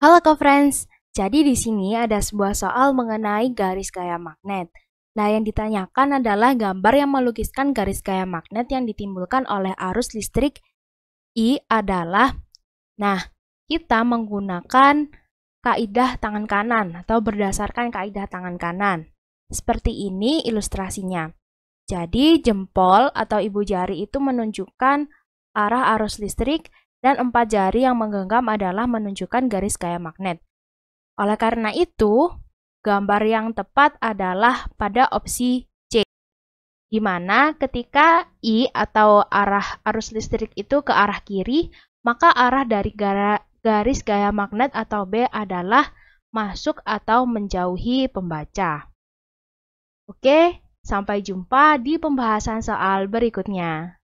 Halo co-friends, jadi di sini ada sebuah soal mengenai garis gaya magnet. Nah, yang ditanyakan adalah gambar yang melukiskan garis gaya magnet yang ditimbulkan oleh arus listrik I adalah Nah, kita menggunakan kaidah tangan kanan atau berdasarkan kaidah tangan kanan. Seperti ini ilustrasinya. Jadi, jempol atau ibu jari itu menunjukkan arah arus listrik dan empat jari yang menggenggam adalah menunjukkan garis gaya magnet. Oleh karena itu, gambar yang tepat adalah pada opsi C, di mana ketika I atau arah arus listrik itu ke arah kiri, maka arah dari garis gaya magnet atau B adalah masuk atau menjauhi pembaca. Oke, sampai jumpa di pembahasan soal berikutnya.